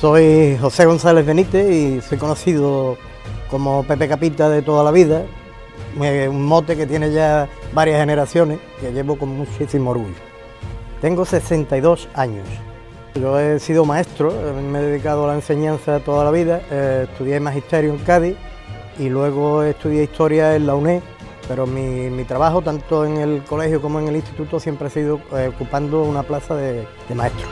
Soy José González Benítez y soy conocido como Pepe Capita de toda la vida, un mote que tiene ya varias generaciones, que llevo con muchísimo orgullo. Tengo 62 años. Yo he sido maestro, eh, me he dedicado a la enseñanza toda la vida, eh, estudié magisterio en Cádiz y luego estudié historia en la UNED, pero mi, trabajo tanto en el colegio como en el instituto siempre ha sido eh, ocupando una plaza de, de maestro.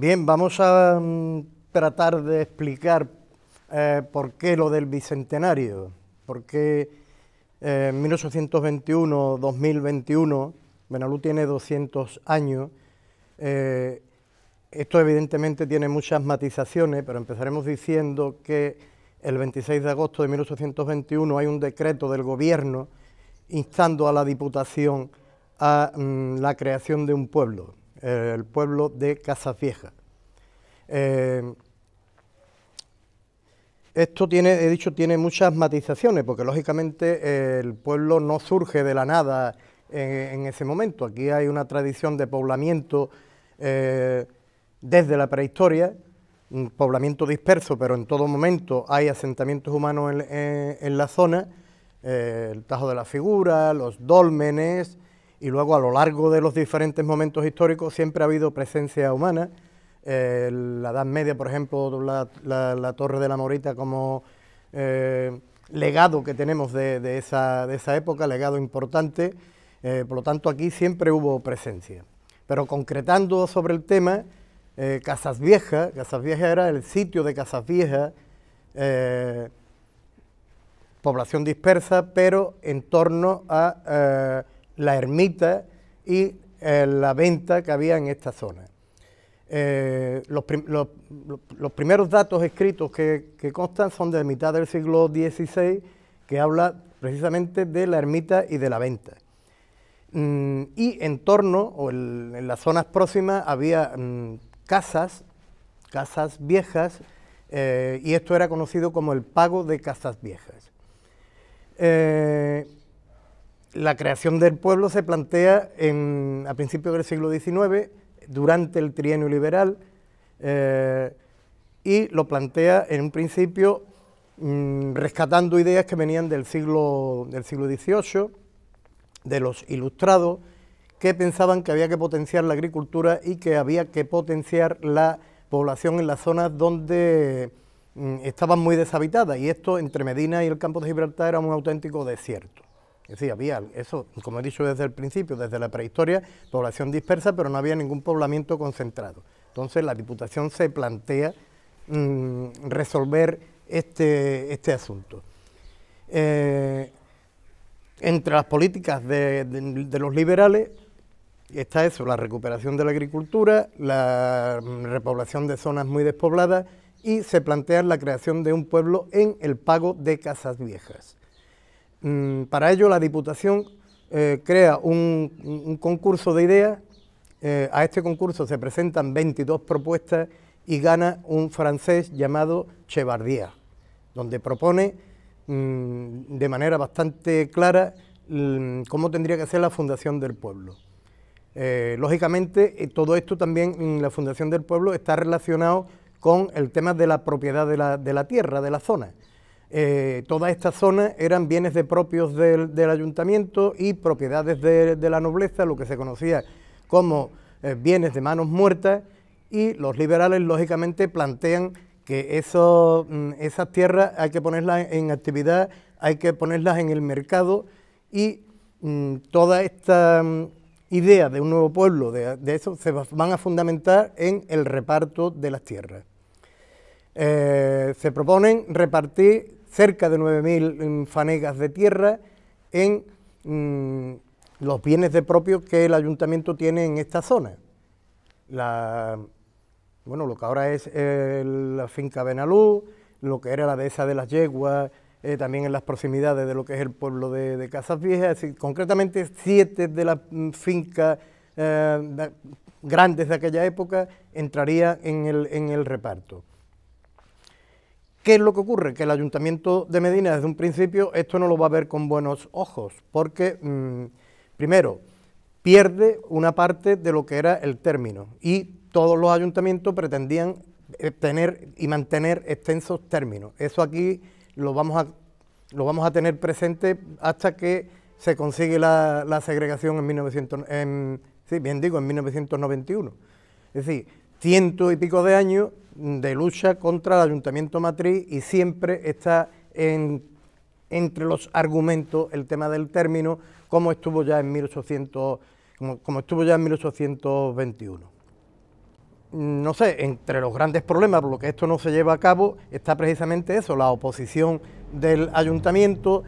Bien, vamos a mm, tratar de explicar eh, por qué lo del Bicentenario, por qué eh, 1821-2021, Benalú tiene 200 años. Eh, esto evidentemente tiene muchas matizaciones, pero empezaremos diciendo que el 26 de agosto de 1821 hay un decreto del gobierno instando a la Diputación a mm, la creación de un pueblo el pueblo de Casas Eh, esto tiene, he dicho, tiene muchas matizaciones, porque lógicamente eh, el pueblo no surge de la nada en, ese momento. Aquí hay una tradición de poblamiento eh, desde la prehistoria, un poblamiento disperso, pero en todo momento hay asentamientos humanos en, la zona, eh, el Tajo de la Figura, los dólmenes, y luego a lo largo de los diferentes momentos históricos siempre ha habido presencia humana. Eh, la Edad Media, por ejemplo, la, Torre de la Morita como eh, legado que tenemos de, esa, época, legado importante, eh, por lo tanto aquí siempre hubo presencia. Pero concretando sobre el tema, Casas Viejas, Casas Viejas era el sitio de Casas Viejas, población dispersa, pero en torno a la ermita y eh, la venta que había en esta zona. Eh, los, primeros datos escritos que, constan son de mitad del siglo XVI, que habla precisamente de la ermita y de la venta. Mm, y en torno, o en las zonas próximas, había mm, casas, casas viejas, eh, y esto era conocido como el pago de casas viejas la creación del pueblo se plantea a principios del siglo XIX, durante el trienio liberal, eh, y lo plantea en un principio mm, rescatando ideas que venían del siglo, del siglo XVIII, de los ilustrados, que pensaban que había que potenciar la agricultura y que había que potenciar la población en las zonas donde mm, estaban muy deshabitadas, y esto entre Medina y el campo de Gibraltar era un auténtico desierto. Es decir, había eso, como he dicho desde el principio, desde la prehistoria, población dispersa, pero no había ningún poblamiento concentrado. Entonces la Diputación se plantea mm, resolver este, este asunto. Eh, entre las políticas de, los liberales está eso, la recuperación de la agricultura, la mm, repoblación de zonas muy despobladas y se plantea la creación de un pueblo en el pago de casas viejas. Mm, para ello la Diputación eh, crea un, concurso de ideas, eh, a este concurso se presentan 22 propuestas y gana un francés llamado Chevardía, donde propone mm, de manera bastante clara cómo tendría que ser la fundación del pueblo. Eh, lógicamente, todo esto también, en la fundación del pueblo, está relacionado con el tema de la propiedad de la tierra, de la zona. Eh, toda esta zona eran bienes de propios del, ayuntamiento y propiedades de, la nobleza, lo que se conocía como eh, bienes de manos muertas, y los liberales lógicamente plantean que mm, esas tierras hay que ponerlas en actividad, hay que ponerlas en el mercado y mm, toda esta mm, idea de un nuevo pueblo, de, eso, se van a fundamentar en el reparto de las tierras. Eh, se proponen repartir cerca de 9.000 fanegas de tierra en mm, los bienes de propio que el ayuntamiento tiene en esta zona. La, bueno, lo que ahora es eh, la finca Benalú, lo que era la dehesa de las yeguas, eh, también en las proximidades de lo que es el pueblo de, Casas Viejas, concretamente siete de las mm, fincas eh, grandes de aquella época entrarían en el reparto. ¿Qué es lo que ocurre? Que el Ayuntamiento de Medina desde un principio esto no lo va a ver con buenos ojos, porque mm, primero pierde una parte de lo que era el término y todos los ayuntamientos pretendían eh, tener y mantener extensos términos. Eso aquí lo vamos a, lo vamos a tener presente hasta que se consigue la, segregación en 1900, sí, bien digo, en 1991. Es decir, ciento y pico de años de lucha contra el Ayuntamiento Matriz y siempre está en, entre los argumentos el tema del término, como estuvo ya en 1800, como, estuvo ya en 1821 no sé, entre los grandes problemas por lo que esto no se lleva a cabo está precisamente eso, la oposición del ayuntamiento.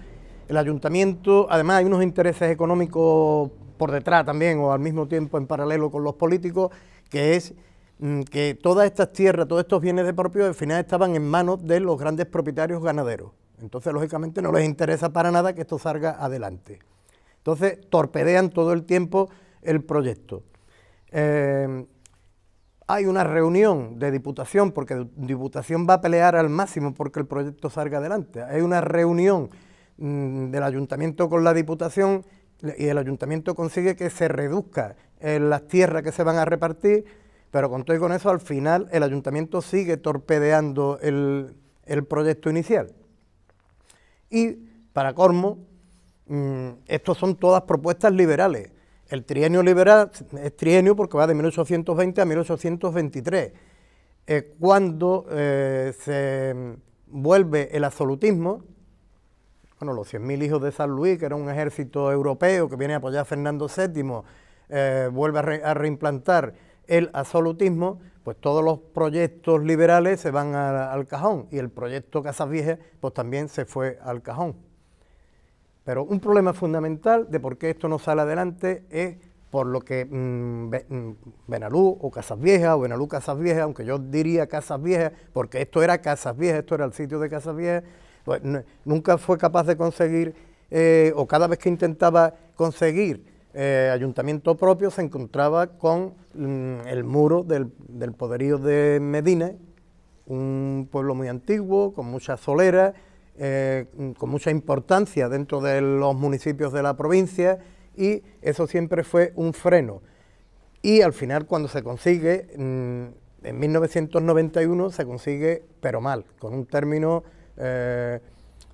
El ayuntamiento, además hay unos intereses económicos por detrás también o al mismo tiempo en paralelo con los políticos, que es Mm, que todas estas tierras, todos estos bienes de propio al final estaban en manos de los grandes propietarios ganaderos. Entonces, lógicamente, no les interesa para nada que esto salga adelante. Entonces, torpedean todo el tiempo el proyecto. Em, hay una reunión de Diputación, porque Diputación va a pelear al máximo porque el proyecto salga adelante. Hay una reunión mm, del Ayuntamiento con la Diputación y el Ayuntamiento consigue que se reduzca eh, las tierras que se van a repartir pero con todo y con eso, al final el ayuntamiento sigue torpedeando el, el proyecto inicial. Y para colmo, mm, estas son todas propuestas liberales. El trienio liberal es trienio porque va de 1820 a 1823. Eh, cuando eh, se vuelve el absolutismo, bueno, los 100.000 hijos de San Luis, que era un ejército europeo que viene a apoyar a Fernando VII, eh, vuelve a reimplantar el absolutismo, pues todos los proyectos liberales se van al cajón y el proyecto Casas Viejas pues también se fue al cajón. Pero un problema fundamental de por qué esto no sale adelante es por lo que mm, mm, Benalú o Casas Viejas, o Benalú Casas Viejas, aunque yo diría Casas Viejas, porque esto era Casas Viejas, esto era el sitio de Casas Viejas, pues, nunca fue capaz de conseguir, eh, o cada vez que intentaba conseguir eh, ayuntamiento propio se encontraba con mm, el muro del, poderío de Medina, un pueblo muy antiguo, con mucha solera, eh, con mucha importancia dentro de los municipios de la provincia y eso siempre fue un freno. Y al final cuando se consigue, mm, en 1991 se consigue, pero mal, con un término... Eh,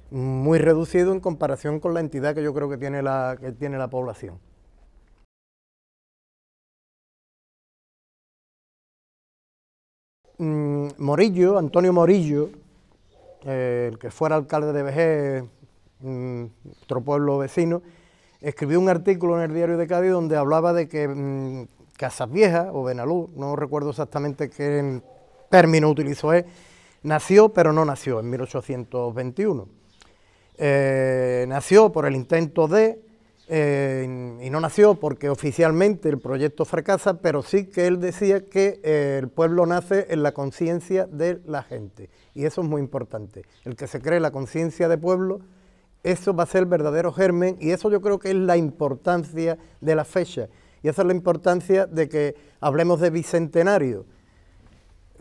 muy reducido en comparación con la entidad que yo creo que tiene la, que tiene la población. Mm, Morillo, Antonio Morillo, eh, el que fuera alcalde de Vejez, mm, otro pueblo vecino, escribió un artículo en el diario de Cádiz donde hablaba de que mm, Casas Viejas o Benalú, no recuerdo exactamente qué término utilizó él, nació pero no nació en 1821. Eh, nació por el intento de eh, y no nació porque oficialmente el proyecto fracasa, pero sí que él decía que eh, el pueblo nace en la conciencia de la gente. Y eso es muy importante. El que se cree la conciencia de pueblo, eso va a ser el verdadero germen y eso yo creo que es la importancia de la fecha. Y esa es la importancia de que hablemos de bicentenario.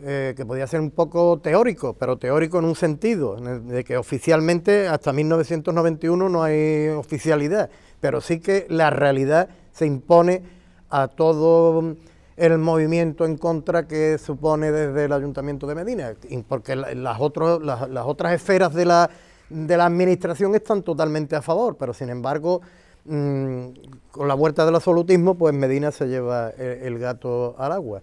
Eh, que podía ser un poco teórico, pero teórico en un sentido, de que oficialmente hasta 1991 no hay oficialidad, pero sí que la realidad se impone a todo el movimiento en contra que supone desde el Ayuntamiento de Medina, porque las, las, otras esferas de la, Administración están totalmente a favor, pero sin embargo, mm, con la vuelta del absolutismo, pues Medina se lleva el gato al agua.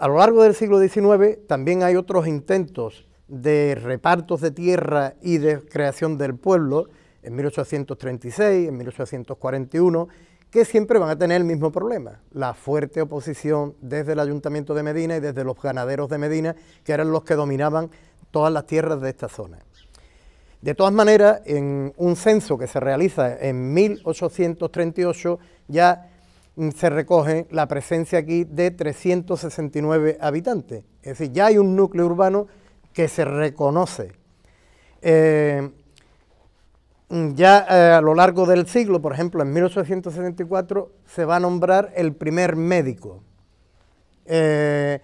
A lo largo del siglo XIX también hay otros intentos de repartos de tierra y de creación del pueblo, en 1836, en 1841, que siempre van a tener el mismo problema, la fuerte oposición desde el ayuntamiento de Medina y desde los ganaderos de Medina, que eran los que dominaban todas las tierras de esta zona. De todas maneras, en un censo que se realiza en 1838, ya Mm, se recoge la presencia aquí de 369 habitantes. Es decir, ya hay un núcleo urbano que se reconoce. Eh, mm, ya eh, a lo largo del siglo, por ejemplo, en 1874 se va a nombrar el primer médico. Eh,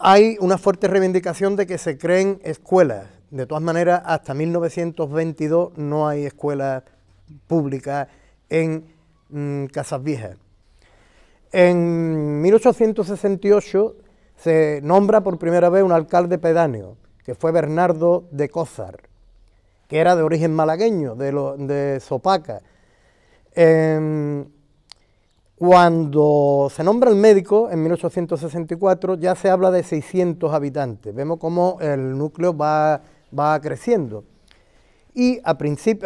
hay una fuerte reivindicación de que se creen escuelas. De todas maneras, hasta 1922 no hay escuelas públicas en Mm, casas Viejas. En 1868 se nombra por primera vez un alcalde pedáneo, que fue Bernardo de Cózar, que era de origen malagueño, de, de Sopaca. Em, cuando se nombra el médico, en 1864, ya se habla de 600 habitantes. Vemos cómo el núcleo va, creciendo. Y a,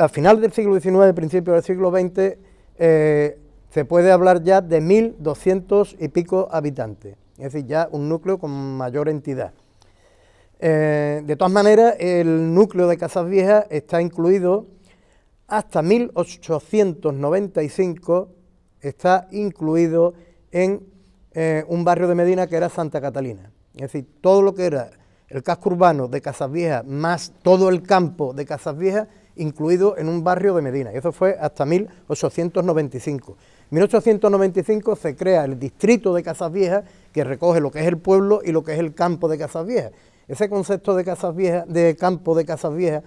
a final del siglo XIX, principio del siglo XX, eh, se puede hablar ya de 1.200 y pico habitantes, es decir, ya un núcleo con mayor entidad. Eh, de todas maneras, el núcleo de Casas Viejas está incluido hasta 1895, está incluido en eh, un barrio de Medina que era Santa Catalina. Es decir, todo lo que era el casco urbano de Casas Viejas más todo el campo de Casas Viejas incluido en un barrio de Medina, eso fue hasta 1895. En 1895 se crea el distrito de Casas Viejas, que recoge lo que es el pueblo y lo que es el campo de Casas Viejas. Ese concepto de Casas Viejas, de campo de Casas Viejas,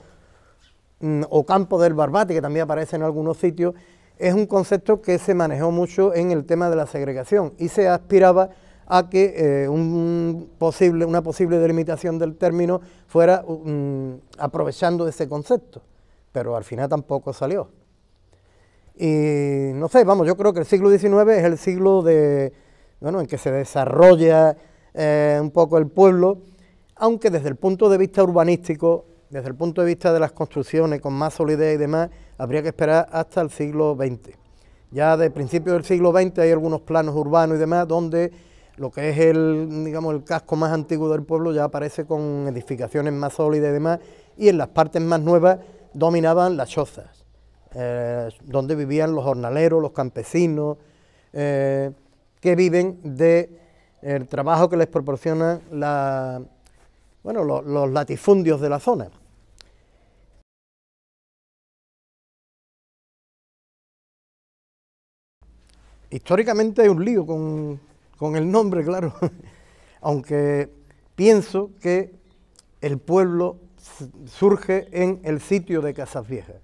mm, o campo del Barbate, que también aparece en algunos sitios, es un concepto que se manejó mucho en el tema de la segregación y se aspiraba a que eh, posible, una posible delimitación del término fuera mm, aprovechando ese concepto pero al final tampoco salió. Y no sé, vamos, yo creo que el siglo XIX es el siglo de, bueno, en que se desarrolla eh, un poco el pueblo, aunque desde el punto de vista urbanístico, desde el punto de vista de las construcciones con más solidez y demás, habría que esperar hasta el siglo XX. Ya de principios del siglo XX hay algunos planos urbanos y demás donde lo que es el, digamos, el casco más antiguo del pueblo ya aparece con edificaciones más sólidas y demás, y en las partes más nuevas dominaban las chozas, eh, donde vivían los jornaleros, los campesinos, eh, que viven del trabajo que les proporcionan la, bueno, los, latifundios de la zona. Históricamente hay un lío con, con el nombre, claro, aunque pienso que el pueblo surge en el sitio de Casas Viejas.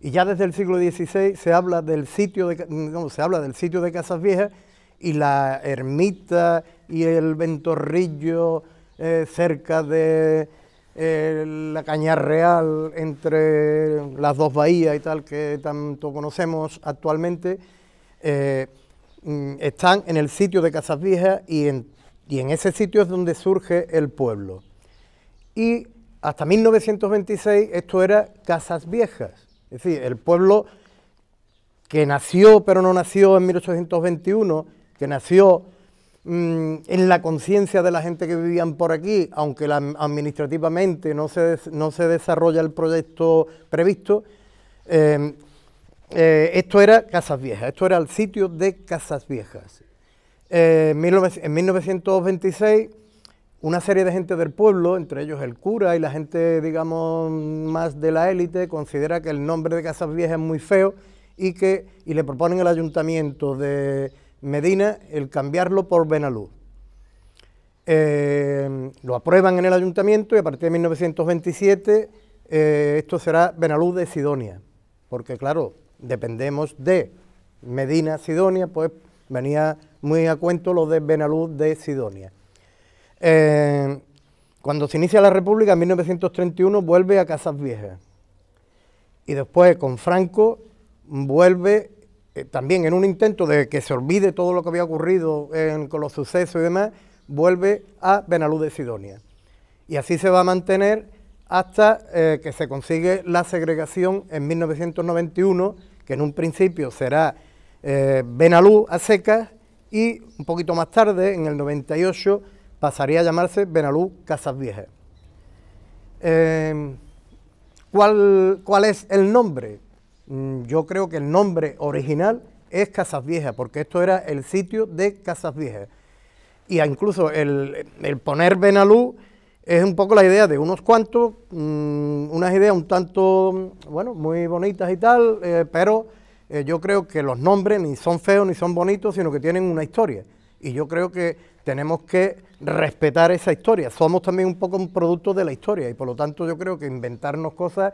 Y ya desde el siglo XVI se habla del sitio de, no, se habla del sitio de Casas Viejas y la ermita y el ventorrillo eh, cerca de eh, la Cañar Real entre las dos bahías y tal que tanto conocemos actualmente, eh, mm, están en el sitio de Casas Viejas y en, y en ese sitio es donde surge el pueblo. Y hasta 1926 esto era Casas Viejas, es decir, el pueblo que nació pero no nació en 1821, que nació mm, en la conciencia de la gente que vivían por aquí, aunque administrativamente no se, no se desarrolla el proyecto previsto, em, eh, esto era Casas Viejas, esto era el sitio de Casas Viejas. Eh, en 1926 una serie de gente del pueblo, entre ellos el cura y la gente, digamos, más de la élite, considera que el nombre de Casas Viejas es muy feo y, que, y le proponen al ayuntamiento de Medina el cambiarlo por Benalú. Eh, lo aprueban en el ayuntamiento y a partir de 1927 eh, esto será Benalú de Sidonia, porque claro, dependemos de Medina, Sidonia, pues venía muy a cuento lo de Benalú de Sidonia. Eh, cuando se inicia la República, en 1931, vuelve a Casas Viejas. Y después, con Franco, vuelve eh, también en un intento de que se olvide todo lo que había ocurrido con los sucesos y demás, vuelve a Benalú de Sidonia. Y así se va a mantener hasta eh, que se consigue la segregación en 1991, que en un principio será Benalú a secas y un poquito más tarde, en el 98, pasaría a llamarse Benalú Casas Viejas. Em, ¿cuál, ¿Cuál es el nombre? Mm, yo creo que el nombre original es Casas Viejas, porque esto era el sitio de Casas Viejas. Y incluso el, poner Benalú es un poco la idea de unos cuantos, mm, unas ideas un tanto, bueno, muy bonitas y tal, eh, pero eh, yo creo que los nombres ni son feos ni son bonitos, sino que tienen una historia. Y yo creo que tenemos que respetar esa historia. Somos también un poco un producto de la historia y por lo tanto yo creo que inventarnos cosas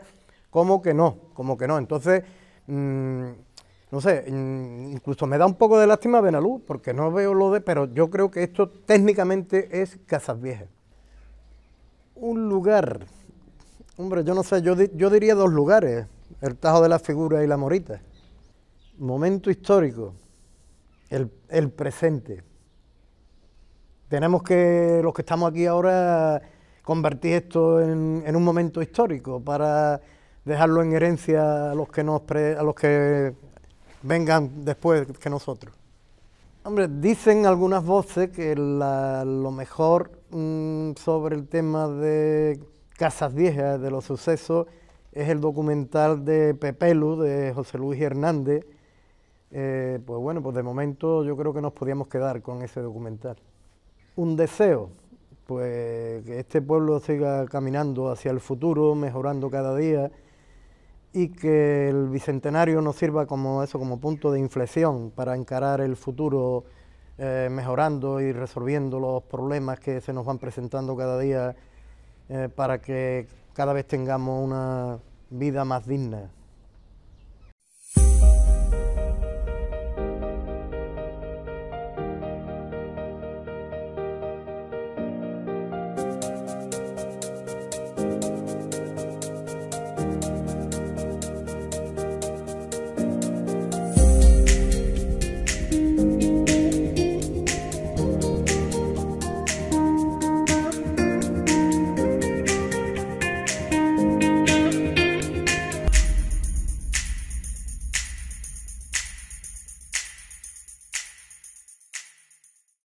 como que no, como que no. Entonces, mm, no sé, mm, incluso me da un poco de lástima Benalú, porque no veo lo de, pero yo creo que esto técnicamente es Casas Viejas. Un lugar, hombre, yo no sé, yo, yo diría dos lugares, el Tajo de la Figura y la Morita. Momento histórico, el, el presente. Tenemos que, los que estamos aquí ahora, convertir esto en, un momento histórico para dejarlo en herencia a los que, nos a los que vengan después que nosotros. Hombre, dicen algunas voces que lo mejor mm, sobre el tema de Casas Viejas, de los sucesos, es el documental de Pepelu, de José Luis Hernández. Eh, pues bueno, pues de momento yo creo que nos podíamos quedar con ese documental un deseo, pues que este pueblo siga caminando hacia el futuro, mejorando cada día y que el bicentenario nos sirva como eso, como punto de inflexión para encarar el futuro eh, mejorando y resolviendo los problemas que se nos van presentando cada día eh, para que cada vez tengamos una vida más digna.